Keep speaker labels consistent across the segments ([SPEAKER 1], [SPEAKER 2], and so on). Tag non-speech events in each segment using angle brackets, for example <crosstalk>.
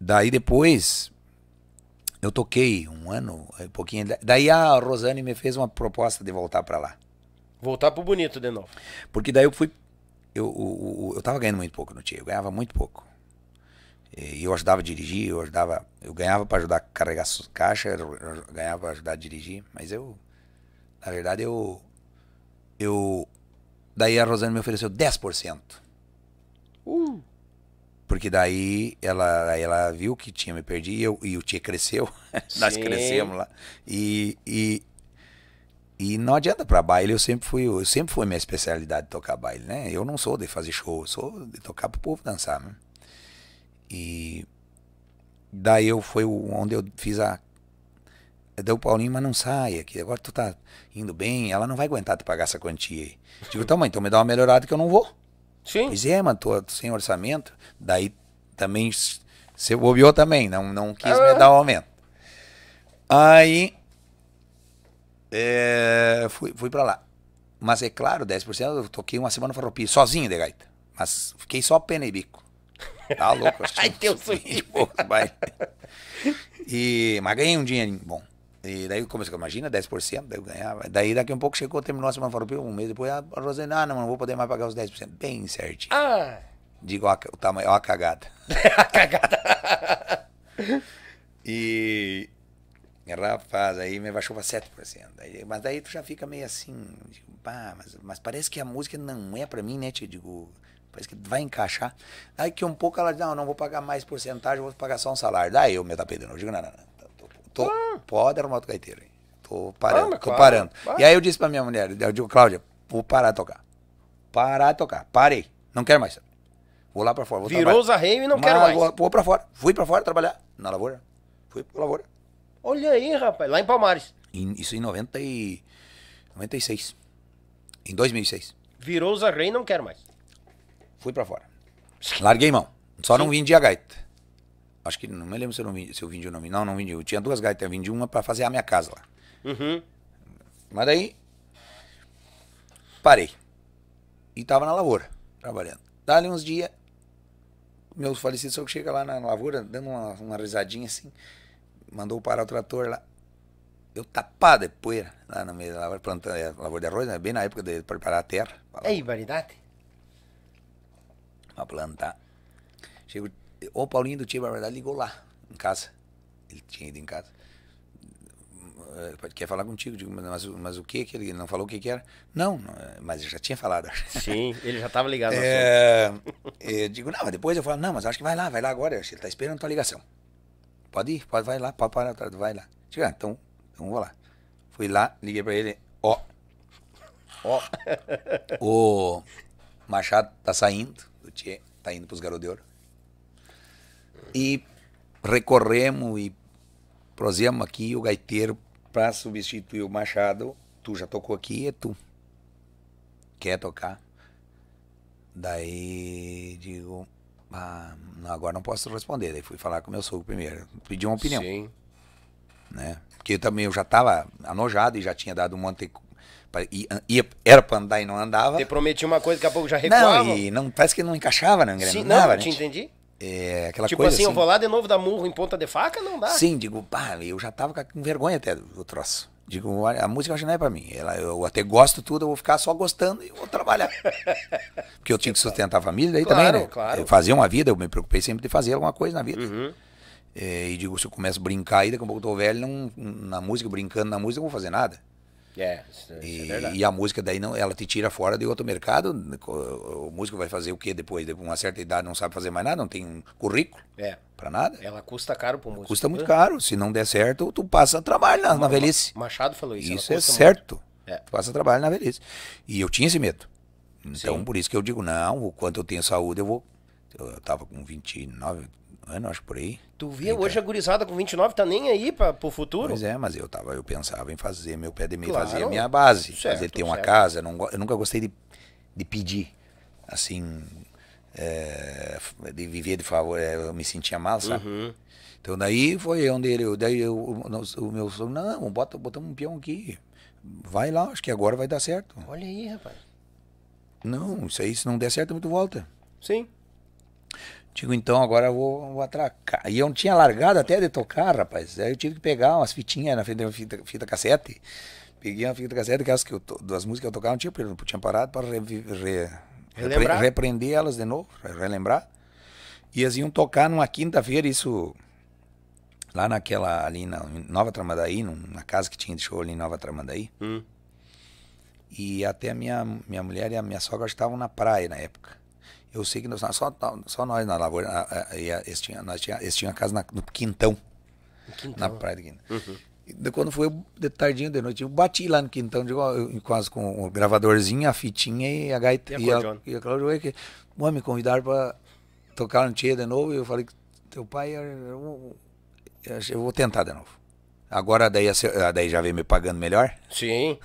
[SPEAKER 1] Daí depois eu toquei um ano, um pouquinho. Daí a Rosane me fez uma proposta de voltar para lá. Voltar pro bonito de novo. Porque daí eu fui. Eu, eu, eu tava ganhando muito pouco no tio, eu ganhava muito pouco. E eu ajudava a dirigir, eu ajudava. Eu ganhava para ajudar a carregar caixa, ganhava para ajudar a dirigir, mas eu. Na verdade, eu. Eu. Daí a Rosane me ofereceu 10%. Porque daí ela, ela viu que tinha me perdido e, eu, e o Tio cresceu. <laughs> Nós crescemos lá. E, e, e não adianta para baile, eu sempre fui, eu sempre foi minha especialidade tocar baile, né? Eu não sou de fazer show, eu sou de tocar pro povo dançar, né? E daí eu fui onde eu fiz a deu Paulinho, mas não sai aqui agora tu tá indo bem, ela não vai aguentar te pagar essa quantia aí. Digo, então mãe, então me dá uma melhorada que eu não vou. Sim. Pois é, mano, tô sem orçamento. Daí também você bobeou também, não, não quis ah. me dar o um aumento. Aí é, fui, fui pra lá. Mas é claro, 10% eu toquei uma semana farroupilha, sozinho de gaita. Mas fiquei só pena e bico. Tá louco? <laughs> Assim, Ai, teu sonho. <laughs> E, mas ganhei um dinheirinho bom. E daí começou, imagina, 10%, daí eu ganhava. Daí daqui um pouco chegou, terminou a semana farroupilha, um mês depois, a Rosane, ah, não, não vou poder mais pagar os 10%. Bem certinho. Ah. Digo, ó, o tamanho, ó a cagada. <laughs> a cagada. e, Rapaz, aí me baixou para 7%. Aí, mas daí tu já fica meio assim, digo, pá, mas, mas parece que a música não é para mim, né? Te digo, parece que vai encaixar. Aí que um pouco ela diz, não, não vou pagar mais porcentagem, vou pagar só um salário. Daí eu me tapei tá de novo. Digo, não, não, não. Tô, ah. Pode arrumar outro gaiteiro. Hein? Tô ah, parando, ah, tô claro. parando. E aí eu disse pra minha mulher, eu digo, Cláudia, vou parar de tocar. Parar de tocar. Parei. Não quero mais. Vou lá pra fora. Vou Virou trabalhar. os arreios e não Mas quero mais. Vou, vou pra fora. Fui pra fora trabalhar na lavoura. Fui pra lavoura. Olha aí, rapaz. Lá em Palmares. isso em 90 e... 96. Em 2006. Virou os arreios e não quero mais. Fui pra fora. Larguei mão. Só Sim. não de gaita. Acho que não me lembro se eu, não vendi, se eu vendi ou não Não, não vendi. Eu tinha duas gaitas, eu vendi uma para fazer a minha casa lá. Uhum. Mas daí. Parei. E tava na lavoura, trabalhando. Dali uns dias, meu falecido só que chega lá na lavoura, dando uma, uma risadinha assim, mandou parar o trator lá. Eu tapado de poeira lá no meio da lavoura, plantando é, lavoura de arroz, né? bem na época de preparar a terra. Ei, é variedade? Pra plantar. Chego o Paulinho do Tia verdade ligou lá, em casa. Ele tinha ido em casa. Quer falar contigo? Digo, mas, mas o que que ele não falou o que que era? Não, é, mas ele já tinha falado. Sim, ele já estava ligado. É, é, eu digo, não, mas depois eu falo, não, mas acho que vai lá, vai lá agora. Ele está esperando a tua ligação. Pode ir, pode, vai lá, pode parar, vai lá. Digo, ah, então, então vou lá. Fui lá, liguei para ele, ó, ó, <laughs> o Machado tá saindo, o Tchê tá indo os Garotos de Ouro. E recorremos e prosemos aqui o gaiteiro para substituir o Machado. Tu já tocou aqui, e é tu. Quer tocar? Daí digo, ah, não, agora não posso responder. Daí fui falar com meu sogro primeiro, pedi uma opinião. Sim. Né? Porque eu também eu já estava anojado e já tinha dado um monte pra, era para andar e não andava. Você prometia uma coisa, daqui a pouco já recuava. Não, e não, parece que não encaixava, né? Sim, não, não, não, né? te entendi. É, aquela tipo coisa assim, assim, eu vou lá de novo dar murro em ponta de faca, não dá. Sim, digo, pá, eu já tava com vergonha até do troço. Digo, a música acho que não é pra mim. Ela, eu até gosto tudo, eu vou ficar só gostando e vou trabalhar. <laughs> Porque eu tinha que sustentar a família daí claro, também, né? Claro. Eu fazia uma vida, eu me preocupei sempre de fazer alguma coisa na vida. Uhum. É, e digo, se eu começo a brincar aí, daqui a pouco eu tô velho, não, na música, brincando na música, eu não vou fazer nada. É, isso, é, é e, é verdade. E a música daí não, ela te tira fora de outro mercado. O, o músico vai fazer o que depois? depois uma certa idade não sabe fazer mais nada, não tem um currículo. É. Pra nada. Ela custa caro pro músico. Custa muito né? caro. Se não der certo, tu passa trabalho na, na velhice. Machado falou isso. Isso é certo. É. Tu passa trabalho na velhice. E eu tinha esse medo. Então, Sim. por isso que eu digo, não, o quanto eu tenho saúde, eu vou. Eu tava com 29, ano, acho por aí. Tu via hoje a gurizada com 29 tá nem aí pra, pro futuro? Pois é, mas eu tava, eu pensava em fazer meu pé de meio, claro. fazer a minha base, certo, fazer ter uma casa. Não, eu nunca gostei de, de pedir, assim, é, de viver de favor, é, eu me sentia mal, sabe? Uhum. Então daí foi onde ele, daí eu, o, o meu sogro, não, bota, botamos um peão aqui, vai lá, acho que agora vai dar certo. Olha aí, rapaz. Não, isso aí, se não der certo, muito volta. Sim. Digo, então agora eu vou, vou atracar. E eu não tinha largado até de tocar, rapaz. Aí eu tive que pegar umas fitinhas na frente da fita, fita cassete. Peguei uma fita cassete, aquelas que eu, das músicas que eu tocava, não tinha, porque eu tinha parado para re, re, Repre, repreender elas de novo, relembrar. E elas iam tocar numa quinta-feira, isso lá naquela, ali na Nova Tramadaí, na casa que tinha de show ali em Nova Tramadaí. Hum. E até a minha, minha mulher e a minha sogra estavam na praia na época. Eu sei que nós, só, só nós na lavoura, eles tinham, nós tinha, eles casa na, no quintão, quintão, na praia do Quintão. Uhum. E quando foi de tardinho, de noite, eu bati lá no quintão, digo, quase com o gravadorzinho, a fitinha e a gaita. E a, e a, Claudio, que, bom, me convidaram para tocar no Tia de novo, e eu falei que teu pai, eu, é, eu, é, é, eu vou tentar de novo. Agora daí, ah, daí já veio me pagando melhor? Sim.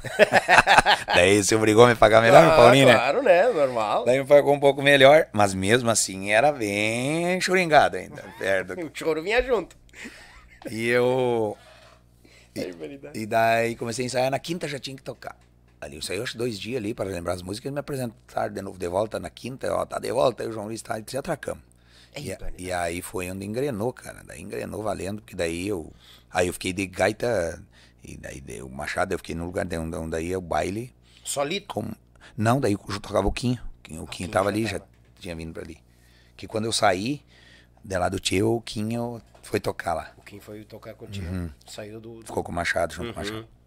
[SPEAKER 1] <laughs> daí você obrigou a me pagar melhor, ah, Paulinho, né? claro, né? Normal. Daí me pagou um pouco melhor, mas mesmo assim era bem choringado ainda. <laughs> Perto. o choro vinha junto. E eu... <laughs> É e, e daí comecei a ensaiar, na quinta já tinha que tocar ali. Eu saí acho dois dias ali para lembrar as músicas, e me apresentar de novo de volta na quinta, ó, tá de volta, aí o João Luiz tá, se atracamos. É e, e, aí foi onde engrenou, cara. Daí engrenou valendo, porque daí eu. Aí eu fiquei de gaita. E daí o Machado, eu fiquei no lugar de onde, daí é o baile. Solito? Com, não, daí eu tocava o Quinho. O Quinho estava ah, ali, tava. já tinha vindo para ali. Que quando eu saí de lá do tio, o Quinho foi tocar lá. O Quinho foi tocar com o tio. Uhum. Saiu do. Ficou com o Machado, junto uhum. com o uhum. Machado.